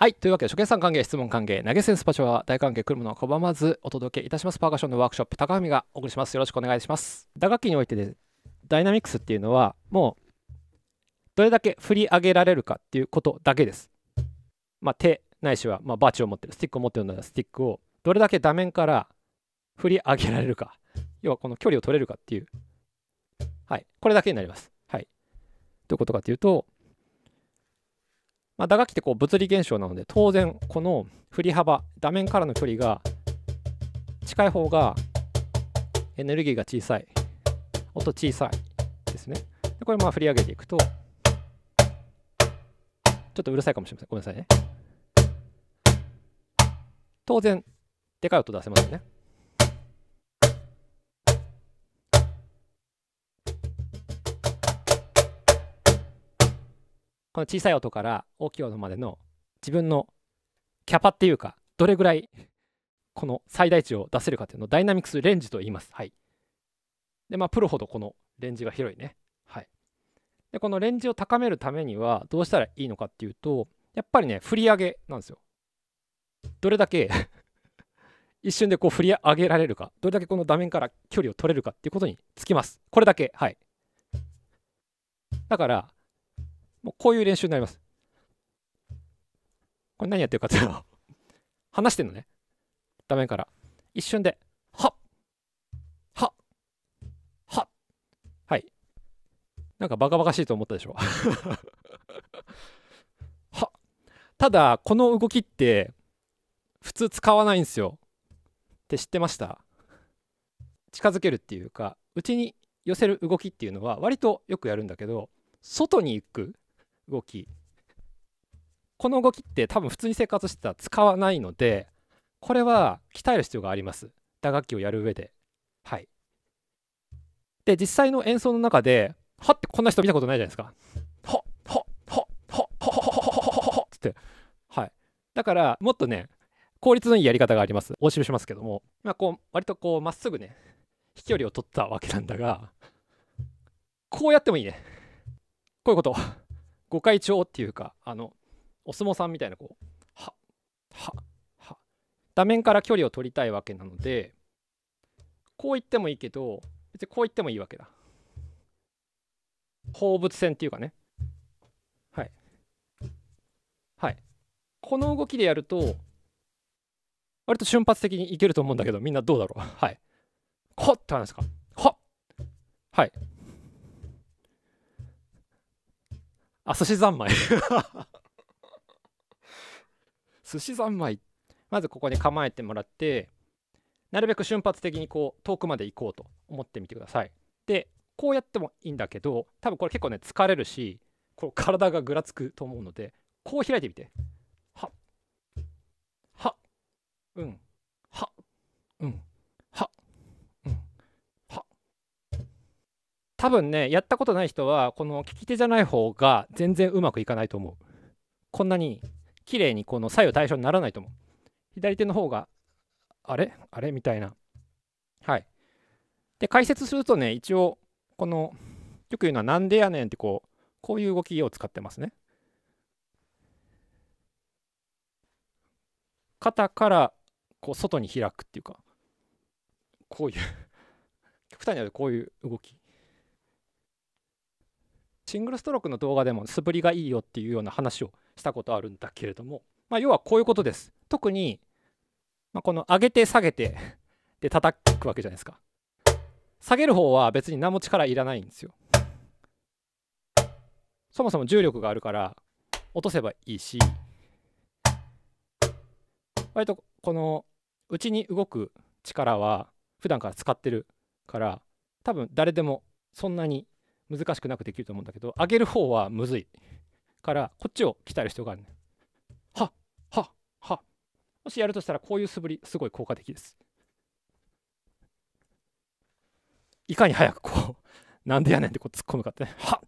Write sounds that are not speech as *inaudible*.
はい。というわけで、初見さん歓迎、質問歓迎、投げ銭スパチョは大歓迎、来るものを拒まずお届けいたします。パーカッションのワークショップ、高文がお送りします。よろしくお願いします。打楽器においてで、ダイナミクスっていうのは、もう、どれだけ振り上げられるかっていうことだけです。まあ、手、ないしは、まあ、バーチを持ってる、スティックを持ってるなら、スティックを、どれだけ打面から振り上げられるか、要はこの距離を取れるかっていう、はい。これだけになります。はい。どういうことかというと、まあ、打楽器ってこう物理現象なので当然この振り幅画面からの距離が近い方がエネルギーが小さい音小さいですねでこれまあ振り上げていくとちょっとうるさいかもしれませんごめんなさいね当然でかい音出せますよねこの小さい音から大きい音までの自分のキャパっていうかどれぐらいこの最大値を出せるかっていうのをダイナミクスレンジと言います。はい。で、まあ、プロほどこのレンジが広いね。はい。で、このレンジを高めるためにはどうしたらいいのかっていうと、やっぱりね、振り上げなんですよ。どれだけ *laughs* 一瞬でこう振り上げられるか、どれだけこの画面から距離を取れるかっていうことにつきます。これだけ。はい。だから、もうこういう練習になります。これ何やってるかっていうと、話してんのね。画面から。一瞬で、ははははい。なんかバカバカしいと思ったでしょ。*laughs* はただ、この動きって、普通使わないんですよ。って知ってました近づけるっていうか、うちに寄せる動きっていうのは割とよくやるんだけど、外に行く動きこの動きって多分普通に生活してたら使わないのでこれは鍛える必要があります打楽器をやる上ではいで実際の演奏の中ではってこんな人見たことないじゃないですかははははははははっつってはいだからもっとね効率のいいやり方がありますお教えしますけども、まあ、こう割とこうまっすぐね飛距離を取ったわけなんだがこうやってもいいねこういうことご会長っていうかあのお相撲さんみたいなこうははは画面から距離を取りたいわけなのでこう言ってもいいけど別にこう言ってもいいわけだ放物線っていうかねはいはいこの動きでやると割と瞬発的にいけると思うんだけどみんなどうだろうはいこって話すかははいあ、寿司三昧 *laughs* 寿司三昧。まずここに構えてもらって、なるべく瞬発的にこう遠くまで行こうと思ってみてください。で、こうやってもいいんだけど、多分これ結構ね、疲れるし、こう体がぐらつくと思うので、こう開いてみて。はっ。はっ。うん。多分ねやったことない人はこの利き手じゃない方が全然うまくいかないと思うこんなに綺麗にこの左右対称にならないと思う左手の方があれあれみたいなはいで解説するとね一応このよく言うのはなんでやねんってこうこういう動きを使ってますね肩からこう外に開くっていうかこういう *laughs* 極端にあるこういう動きシングルストロークの動画でも素振りがいいよっていうような話をしたことあるんだけれども、まあ、要はこういうことです。特に、まあ、この上げて下げて *laughs* で叩くわけじゃないですか。下げる方は別に何も力いらないんですよ。そもそも重力があるから落とせばいいし割とこの内に動く力は普段から使ってるから多分誰でもそんなに難しくなくできると思うんだけど上げる方はむずいからこっちを鍛える必要があるねはははもしやるとしたらこういう素振りすごい効果的ですいかに早くこうなんでやねんってこう突っ込むかってねは